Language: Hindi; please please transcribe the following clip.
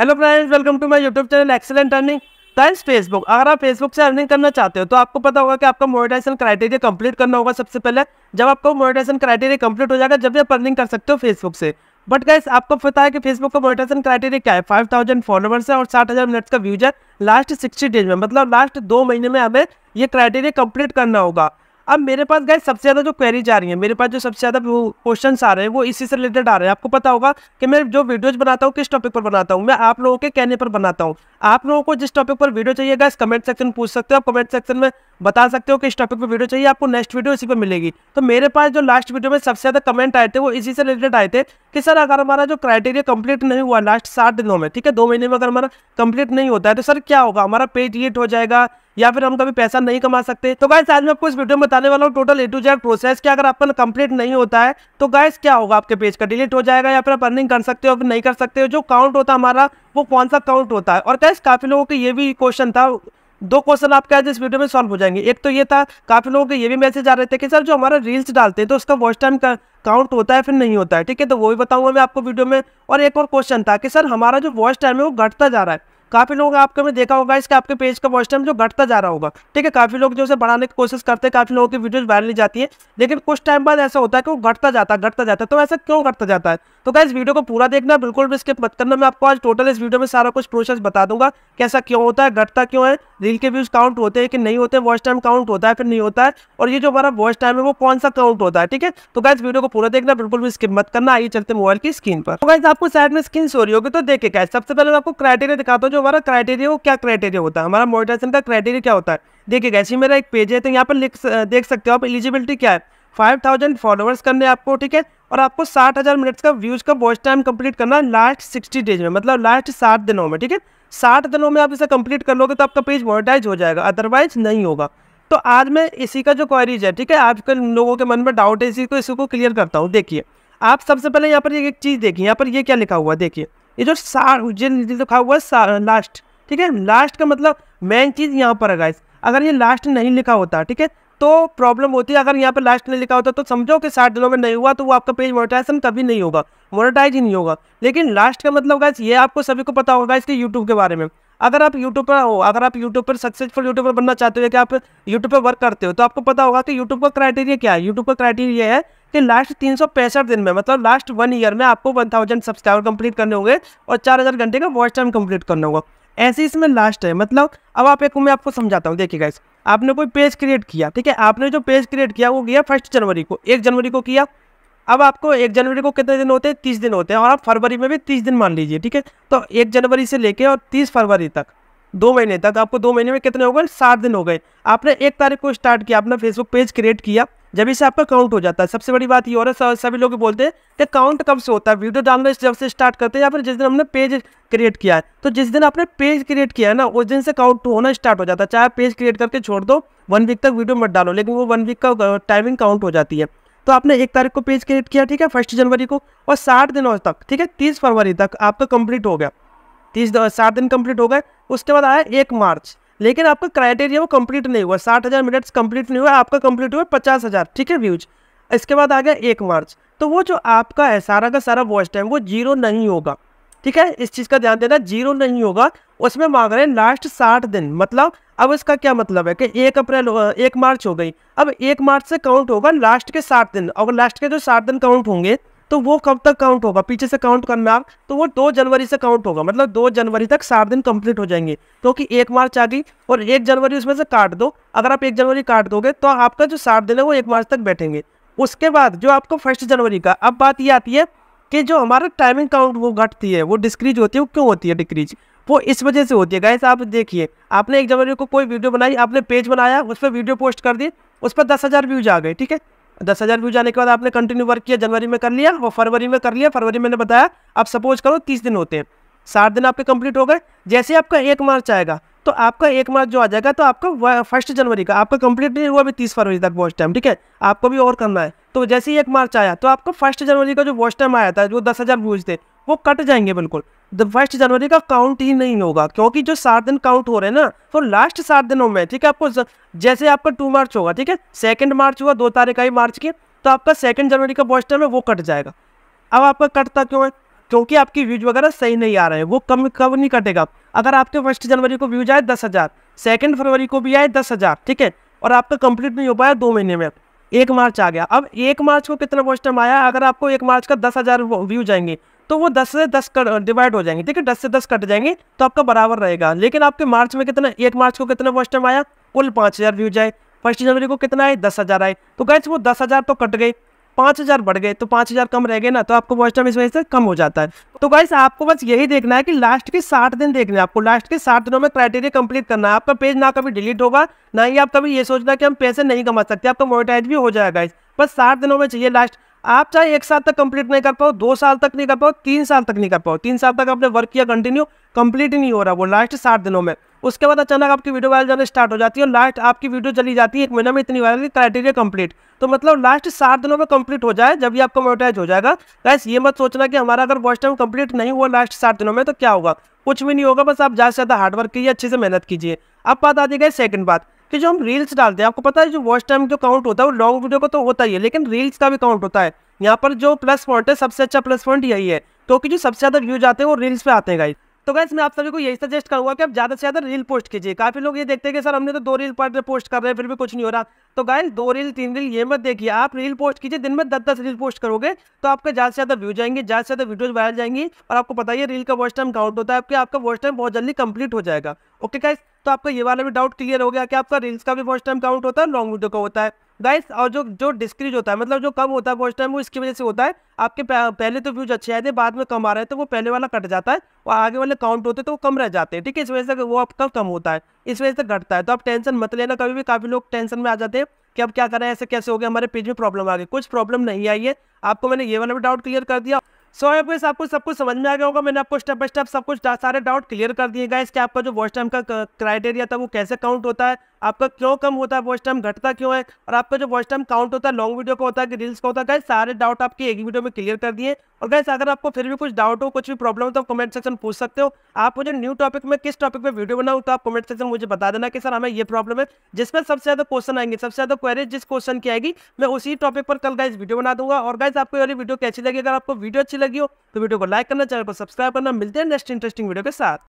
hello friends welcome to my YouTube channel excellent earning friends Facebook अगर आप फेसबुक से अर्निंग करना चाहते हो तो आपको पता होगा कि आपका मोनेटाइजेशन क्राइटेरिया कंप्लीट करना होगा सबसे पहले जब आपका मोनेटाइजेशन क्राइटेरिया कंप्लीट हो जाएगा जब आप अर्निंग कर सकते हो फेसबुक से बट गाइस आपको पता है कि फेसबुक का मोनेटाइजेशन क्राइटेरिया क्या है फाइव थाउजेंड फॉलोवर्स है और साठ हज़ार मिनट्स का व्यूज है लास्ट सिक्सटी डेज में मतलब लास्ट दो महीने में हमें ये क्राइटेरिया कंप्लीट करना होगा अब मेरे पास गए सबसे ज़्यादा जो क्वेरीज आ रही है मेरे पास जो सबसे ज़्यादा क्वेश्चन आ रहे हैं वो इसी से रिलेटेड आ रहे हैं आपको पता होगा कि मैं जो वीडियोज बनाता हूँ किस टॉपिक पर बनाता हूँ मैं आप लोगों के कहने पर बनाता हूँ आप लोगों को जिस टॉपिक पर वीडियो चाहिए गैस कमेंट सेक्शन पूछ सकते हो आप कमेंट सेक्शन में बता सकते हो किस टॉपिक पर वीडियो चाहिए आपको नेक्स्ट वीडियो इसी पर मिलेगी तो मेरे पास जो लास्ट वीडियो में सबसे ज़्यादा कमेंट आए थे वो इसी से रिलेटेड आए थे कि सर अगर हमारा जो क्राइटेरिया कंप्लीट नहीं हुआ लास्ट सात दिनों में ठीक है दो महीने में अगर हमारा कंप्लीट नहीं होता है तो सर क्या होगा हमारा पेज हिट हो जाएगा या फिर हम कभी पैसा नहीं कमा सकते तो गाइस आज मैं आपको इस वीडियो में बताने वाला हूँ total A to Z process की अगर आपका कंप्लीट नहीं होता है तो गाइस क्या होगा आपके पेज का डिलीट हो जाएगा या फिर आप अर्निंग कर सकते हो फिर नहीं कर सकते हो जो काउंट होता है हमारा वो कौन सा काउंट होता है और गाइस काफी लोगों का ये भी क्वेश्चन था दो क्वेश्चन आपके आज इस वीडियो में सॉल्व हो जाएंगे एक तो ये था काफी लोगों के ये भी मैसेज आ रहे थे कि सर जो हमारा रील्स डालते हैं तो उसका वॉच टाइम का काउंट होता है फिर नहीं होता है ठीक है तो वो भी बताऊंगा मैं आपको वीडियो में और एक और क्वेश्चन था कि सर हमारा जो वॉच टाइम है वो घटता जा रहा है काफ़ी लोग आपके में देखा होगा इसके आपके पेज का वॉच टाइम जो घटता जा रहा होगा ठीक है काफ़ी लोग जो उसे बढ़ाने की कोशिश करते हैं काफ़ी लोगों की वीडियोज वायरल जाती है लेकिन कुछ टाइम बाद ऐसा होता है कि वो घटता जाता है घटता जाता है तो ऐसा क्यों घटता जाता है तो क्या इस वीडियो को पूरा देखना बिल्कुल भी स्किप मत करना मैं आपको आज टोटल इस वीडियो में सारा कुछ प्रोसेस बता दूंगा कैसा क्यों होता है घटता क्यों है रील के व्यूज काउंट होते हैं कि नहीं होते वॉच टाइम काउंट होता है फिर नहीं होता है और ये जो हमारा वॉच टाइम है वो कौन सा काउंट होता है ठीक है तो क्या वीडियो को पूरा देखना बिल्कुल भी स्किप मत करना आइए चलते मोबाइल की स्क्रीन पर तो गाइज आपको साइड में स्क्रीन सो रही होगी तो देखे क्या सबसे पहले मैं आपको क्राइटेरिया दिखाता हूँ जो हमारा क्राइटेरिया वो क्या क्राइटेरिया होता है हमारा मोटिवेशन का क्राइटेरिया क्या होता है देखिए ऐसे मेरा एक पेज है तो यहाँ पर लिख देख सकते हो आप एलिजिबिलिटी क्या है फाइव थाउजेंड फॉलोअर्स करने आपको ठीक है और आपको साठ हज़ार मिनट्स का व्यूज़ का वॉच टाइम कंप्लीट करना है लास्ट सिक्सटी डेज में मतलब लास्ट साठ दिनों में ठीक है साठ दिनों में आप इसे कंप्लीट कर लोगे तो आपका पेज मोनिटाइज हो जाएगा अदरवाइज नहीं होगा तो आज मैं इसी का जो क्वारीज है ठीक है आजकल लोगों के मन में डाउट है इसी को इसी को क्लियर करता हूँ देखिए आप सबसे पहले यहाँ पर एक चीज़ देखिए यहाँ पर ये क्या लिखा हुआ देखिए ये जो सार उज्जैन लिखा हुआ है लास्ट ठीक है लास्ट का मतलब मेन चीज़ यहाँ पर है गाइस अगर ये लास्ट नहीं लिखा होता ठीक है तो प्रॉब्लम होती है अगर यहाँ पर लास्ट नहीं लिखा होता तो समझो कि साठ दिनों में नहीं हुआ तो वो आपका पेज मोनेटाइजेशन कभी नहीं होगा मोनेटाइज ही नहीं होगा लेकिन लास्ट का मतलब गाइस ये आपको सभी को पता होगा इसके यूट्यूब के बारे में अगर आप यूट्यूब पर हो अगर आप यूट्यूब पर सक्सेसफुल यूट्यूबर बनना चाहते हो कि आप यूट्यूब पर वर्क करते हो तो आपको पता होगा कि यूट्यूब का क्राइटेरिया क्या है यूट्यूब का क्राइटेरिया है कि लास्ट तीन दिन में मतलब लास्ट वन ईयर में आपको वन थाउजेंड सब्सक्राइबर कंप्लीट करने होंगे और चार हज़ार घंटे का वॉच टाइम कंप्लीट करना होगा ऐसे इसमें लास्ट है मतलब अब आप एक मैं आपको समझाता हूँ देखिए इस आपने कोई पेज क्रिएट किया ठीक है आपने जो पेज क्रिएट किया वो किया फर्स्ट जनवरी को एक जनवरी को किया अब आपको एक जनवरी को कितने दिन होते हैं तीस दिन होते हैं और आप फरवरी में भी तीस दिन मान लीजिए ठीक है तो एक जनवरी से लेके और तीस फरवरी तक दो महीने तक आपको दो महीने में कितने हो गए सात दिन हो गए आपने एक तारीख को स्टार्ट किया अपना फेसबुक पेज क्रिएट किया जब इसे आपका काउंट हो जाता है सबसे बड़ी बात ये और सभी लोग बोलते हैं कि तो काउंट कब से होता है वीडियो डालना जब से स्टार्ट करते हैं या फिर जिस दिन हमने पेज क्रिएट किया है तो जिस दिन आपने पेज क्रिएट किया है ना उस दिन से काउंट होना स्टार्ट हो जाता है चाहे पेज क्रिएट करके छोड़ दो वन वीक तक वीडियो मत डालो लेकिन वो वन वीक का टाइमिंग काउंट हो जाती है तो आपने एक तारीख को पेज क्रिएट किया ठीक है फर्स्ट जनवरी को और साठ दिनों तक ठीक है तीस फरवरी तक आपका कंप्लीट हो गया तीस सात दिन कंप्लीट हो गए उसके बाद आया एक मार्च लेकिन आपका क्राइटेरिया वो कंप्लीट नहीं हुआ साठ हज़ार मिनट्स कंप्लीट नहीं हुआ आपका कंप्लीट हुआ पचास हज़ार ठीक है व्यूज इसके बाद आ गया एक मार्च तो वो जो आपका है सारा का सारा वॉच टाइम वो जीरो नहीं होगा ठीक है इस चीज़ का ध्यान देना जीरो नहीं होगा उसमें मांग रहे हैं लास्ट साठ दिन मतलब अब इसका क्या मतलब है कि एक अप्रैल एक मार्च हो गई अब एक मार्च से काउंट होगा लास्ट के साठ दिन अगर लास्ट के जो साठ दिन काउंट होंगे तो वो कब तक काउंट होगा पीछे से काउंट करना आप तो वो दो जनवरी से काउंट होगा मतलब दो जनवरी तक सात दिन कंप्लीट हो जाएंगे क्योंकि तो एक मार्च आ गई और एक जनवरी उसमें से काट दो अगर आप एक जनवरी काट दोगे तो आपका जो सात दिन है वो एक मार्च तक बैठेंगे उसके बाद जो आपको फर्स्ट जनवरी का अब बात ये आती है कि जो हमारा टाइमिंग काउंट वो घटती है वो डिक्रीज होती है वो क्यों होती है डिक्रीज वो इस वजह से होती है गाय आप देखिए आपने एक जनवरी को कोई वीडियो बनाई आपने पेज बनाया उस पर वीडियो पोस्ट कर दी उस पर दस हज़ार व्यूज आ गए ठीक है दस हज़ार व्यू जाने के बाद आपने कंटिन्यू वर्क किया जनवरी में कर लिया और फरवरी में कर लिया फरवरी मैंने बताया आप सपोज करो तीस दिन होते हैं साठ दिन आपके कंप्लीट हो गए जैसे आपका एक मार्च आएगा तो आपका एक मार्च जो आ जाएगा तो आपका फर्स्ट जनवरी का आपका कंप्लीट नहीं हुआ अभी तीस फरवरी तक वॉच टाइम ठीक है आपको भी और करना है तो जैसे ही एक मार्च आया तो आपका फर्स्ट जनवरी का जो वॉच टाइम आया था जो दस हज़ार व्यूज थे वो कट जाएंगे बिल्कुल द फर्स्ट जनवरी का काउंट ही नहीं होगा क्योंकि जो सात दिन काउंट हो रहे हैं ना वो तो लास्ट सात दिनों में ठीक है आपको जैसे आपका टू मार्च होगा ठीक है सेकेंड मार्च हुआ दो तारीख आई मार्च की तो आपका सेकेंड जनवरी का बॉस्ट टाइम है वो कट जाएगा अब आपका कटता क्यों है क्योंकि आपकी व्यूज वगैरह सही नहीं आ रहे हैं वो कम कब नहीं कटेगा अगर आपके फर्स्ट जनवरी को व्यूज आए दस हज़ार सेकेंड फरवरी को भी आए दस हज़ार ठीक है और आपका कंप्लीट नहीं हो पाया दो महीने में एक मार्च आ गया अब एक मार्च को कितना वॉच टाइम आया अगर आपको एक मार्च का दस हज़ार व्यूज आएंगे तो वो दस से दस कर डिवाइड हो जाएंगे ठीक है दस से दस कट जाएंगे तो आपका बराबर रहेगा लेकिन आपके मार्च में कितना एक मार्च को कितना फर्स्ट टाइम आया कुल पाँच हज़ार व्यूज आए फर्स्ट जनवरी को कितना आए दस हज़ार आए तो गैस वो दस हज़ार तो कट गए पाँच हज़ार बढ़ गए तो पाँच हज़ार कम रह गए ना तो आपको फर्स्ट टाइम इस वजह से कम हो जाता है तो गाइस आपको बस यही देखना है कि लास्ट के साठ दिन देखने है आपको लास्ट के साठ दिनों में क्राइटेरिया कंप्लीट करना है आपका पेज ना कभी डिलीट होगा ना ही आप कभी ये सोचना कि हम पैसे नहीं कमा सकते आपका मोनिटाइज भी हो जाएगा बस साठ दिनों में चाहिए लास्ट आप चाहे एक साल तक कंप्लीट नहीं कर पाओ दो साल तक नहीं कर पाओ तीन साल तक नहीं कर पाओ तीन साल तक आपने वर्क किया कंटिन्यू कंप्लीट ही नहीं हो रहा वो लास्ट साठ दिनों में उसके बाद अचानक आपकी वीडियो वायरल जाना स्टार्ट हो जाती है और लास्ट आपकी वीडियो चली जाती है एक महीना में इतनी वायरल क्राइटेरिया कंप्लीट तो मतलब लास्ट सात दिनों में कंप्लीट हो जाए जब भी आपका मोटाइज हो जाएगा बस ये मत सोचना कि हमारा अगर वर्ष टाइम कंप्लीट नहीं हुआ लास्ट सात दिनों में तो क्या होगा कुछ भी नहीं होगा बस आप ज़्यादा से ज़्यादा हार्डवर्क कीजिए अच्छे से मेहनत कीजिए अब बात आ जाएगा सेकंड बात कि जो हम रील्स डालते हैं आपको पता है जो वॉच टाइम जो काउंट होता है वो लॉन्ग वीडियो का तो होता ही है लेकिन रील्स का भी काउंट होता है यहाँ पर जो प्लस पॉइंट है सबसे अच्छा प्लस पॉइंट यही है क्योंकि तो जो सबसे ज़्यादा व्यूज आते हैं वो रील्स पे आते हैं गाइज तो गाइज मैं आप सभी को यही सजेस्ट करूँगा कि आप ज़्यादा से ज़्यादा रील पोस्ट कीजिए काफ़ी लोग ये देखते हैं कि सर हमने तो दो रील पर पोस्ट कर रहे हैं फिर भी कुछ नहीं हो रहा तो गाइज दो रील तीन रील ये मत देखिए आप रील पोस्ट कीजिए दिन में दस दस रील पोस्ट करोगे तो आपके ज़्यादा से ज़्यादा व्यू जाएंगे ज़्यादा से ज़्यादा वीडियोज़ वायरल जाएंगी और आपको पता रील का वॉस्ट टाइम काउंट होता है आपका वॉस्ट टाइम बहुत जल्दी कंप्लीट हो जाएगा ओके गाइज तो आपका ये वाला भी डाउट क्लियर हो गया कि आपका रिंग्स का भी फर्स्ट टाइम काउंट होता है लॉन्ग वीडियो का होता है गाइस और जो जो डिस्क्रीज होता है मतलब जो कम होता है फर्स्ट टाइम वो इसकी वजह से होता है आपके पहले तो व्यूज अच्छे आए थे बाद में कम आ रहे हैं तो वो पहले वाला कट जाता है और आगे वाले काउंट होते तो वो कम रह जाते हैं ठीक है इस वजह से वो आपका कम होता है इस वजह से घटता है तो आप टेंशन मत लेना कभी भी काफ़ी लोग टेंशन में आ जाते हैं कि अब क्या करें ऐसे कैसे हो गया हमारे पेज में प्रॉब्लम आ गई कुछ प्रॉब्लम नहीं आई है आपको मैंने ये वाला भी डाउट क्लियर कर दिया सो होप आपको आपको सब कुछ समझ में आ गया होगा मैंने आपको स्टेप बाय स्टेप सब कुछ सारे डाउट क्लियर कर दिए गाइस इसके आपका जो वॉच टाइम का क्राइटेरिया था वो कैसे काउंट होता है आपका क्यों कम होता है वॉच टाइम घटता क्यों है और आपका जो वॉच टाइम काउंट होता है लॉन्ग वीडियो का होता है कि रील्स का होता है सारे डाउट आपके एक वीडियो में क्लियर कर दिए और गैस अगर आपको फिर भी कुछ डाउट हो कुछ भी प्रॉब्लम हो तो कमेंट सेक्शन पूछ सकते हो आप मुझे न्यू टॉपिक में किस टॉपिक में वीडियो बनाऊ तो आप कमेंट सेक्शन मुझे बता देना कि सर हमें ये प्रॉब्लम है जिसमें सबसे ज़्यादा क्वेश्चन आएंगे सबसे ज़्यादा क्वेरीज जिस क्वेश्चन की आएगी मैं उसी टॉपिक पर कल गाइज वीडियो बना दूंगा और गाइज आपको वाली वीडियो कैसी लगी अगर आपको वीडियो अच्छी लगी हो तो वीडियो को लाइक करना चैनल को सब्सक्राइब करना मिलते हैं नेक्स्ट इंटरेस्टिंग वीडियो के साथ